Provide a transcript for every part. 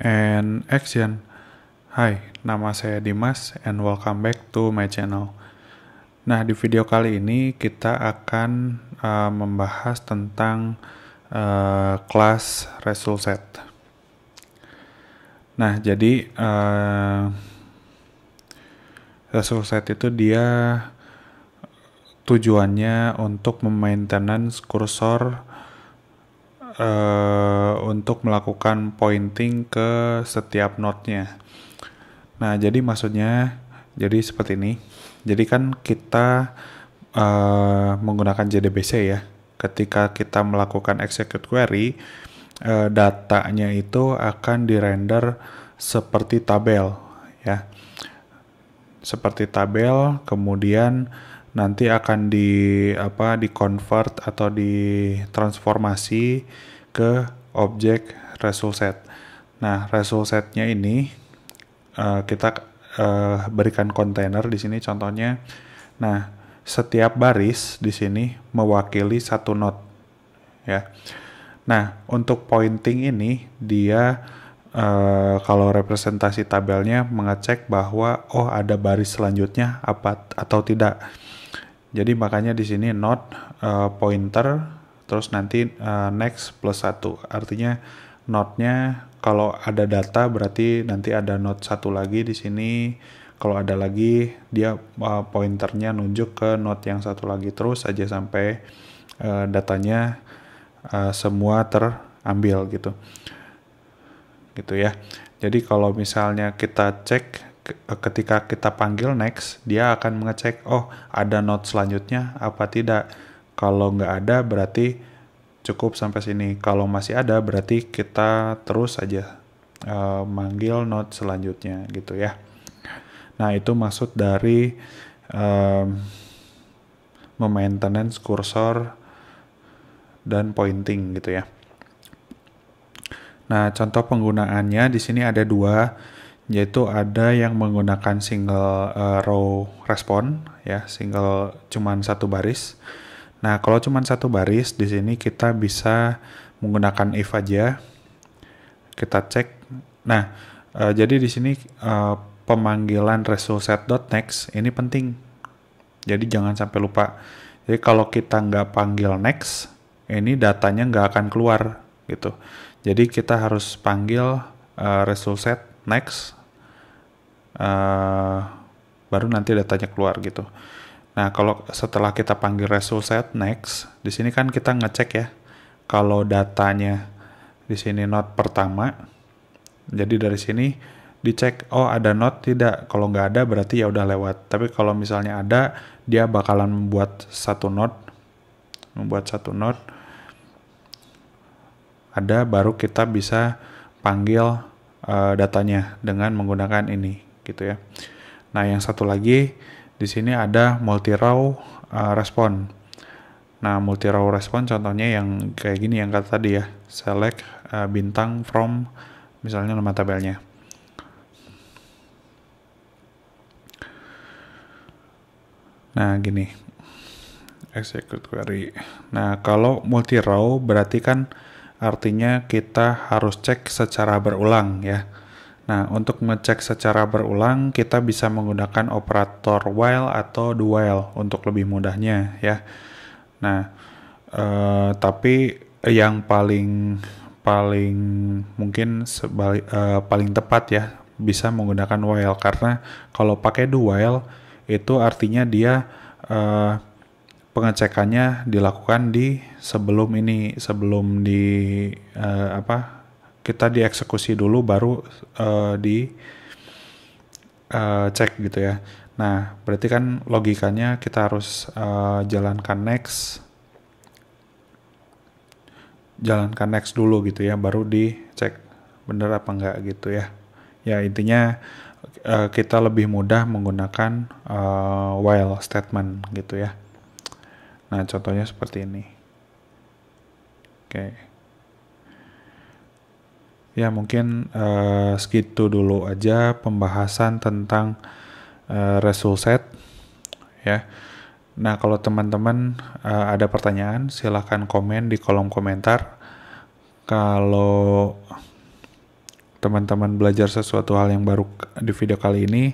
and action. Hai, nama saya Dimas and welcome back to my channel. Nah, di video kali ini kita akan uh, membahas tentang uh, kelas result set. Nah, jadi uh, result set itu dia tujuannya untuk memaintenance kursor uh, untuk melakukan pointing ke setiap node-nya. Nah, jadi maksudnya jadi seperti ini. Jadi kan kita uh, menggunakan JDBC ya. Ketika kita melakukan execute query, uh, datanya itu akan dirender seperti tabel ya. Seperti tabel, kemudian nanti akan di apa di convert atau di transformasi ke objek result set. Nah, result setnya ini uh, kita uh, berikan kontainer di sini contohnya. Nah, setiap baris di sini mewakili satu node ya. Nah, untuk pointing ini dia Uh, kalau representasi tabelnya mengecek bahwa oh ada baris selanjutnya apa atau tidak. Jadi makanya di sini not uh, pointer terus nanti uh, next plus satu. Artinya notnya kalau ada data berarti nanti ada not satu lagi di sini. Kalau ada lagi dia uh, pointernya nunjuk ke not yang satu lagi terus aja sampai uh, datanya uh, semua terambil gitu. Gitu ya. Jadi kalau misalnya kita cek ketika kita panggil next, dia akan mengecek, oh ada note selanjutnya apa tidak. Kalau nggak ada berarti cukup sampai sini. Kalau masih ada berarti kita terus aja uh, manggil note selanjutnya gitu ya. Nah itu maksud dari um, memaintenance kursor dan pointing gitu ya. Nah contoh penggunaannya di sini ada dua yaitu ada yang menggunakan single uh, eh, row respon ya single cuman satu baris nah kalau cuman satu baris di sini kita bisa menggunakan if aja kita cek nah uh, jadi di sini uh, pemanggilan next ini penting jadi jangan sampai lupa jadi kalau kita nggak panggil next ini datanya nggak akan keluar gitu jadi kita harus panggil uh, result next uh, baru nanti datanya keluar gitu nah kalau setelah kita panggil result set next di sini kan kita ngecek ya kalau datanya di sini not pertama jadi dari sini dicek oh ada not tidak kalau nggak ada berarti ya udah lewat tapi kalau misalnya ada dia bakalan membuat satu not membuat satu not ada baru kita bisa panggil uh, datanya dengan menggunakan ini gitu ya. Nah, yang satu lagi di sini ada multi row uh, eh, respon. Nah, multi row respon contohnya yang kayak gini yang kata tadi ya, select uh, bintang from misalnya nama tabelnya. Nah, gini. Execute query. Nah, kalau multi row berarti kan artinya kita harus cek secara berulang ya. Nah, untuk mengecek secara berulang kita bisa menggunakan operator while atau do while untuk lebih mudahnya ya. Nah, eh, tapi yang paling paling mungkin sebali, eh, paling tepat ya bisa menggunakan while karena kalau pakai do while itu artinya dia eh, pengecekannya dilakukan di sebelum ini sebelum di uh, apa kita dieksekusi dulu baru uh, di uh, cek gitu ya nah berarti kan logikanya kita harus uh, jalankan next jalankan next dulu gitu ya baru dicek bener apa enggak gitu ya ya intinya uh, kita lebih mudah menggunakan uh, while statement gitu ya Nah, contohnya seperti ini. Oke. Ya, mungkin uh, segitu dulu aja pembahasan tentang uh, eh, result set ya. Nah, kalau teman-teman uh, ada pertanyaan, silahkan komen di kolom komentar. Kalau teman-teman belajar sesuatu hal yang baru di video kali ini,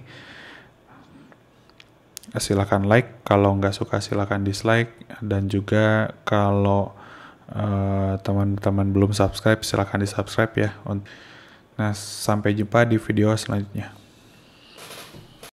silahkan like kalau nggak suka silahkan dislike dan juga kalau teman eh, teman-teman belum subscribe silahkan di subscribe ya nah sampai jumpa di video selanjutnya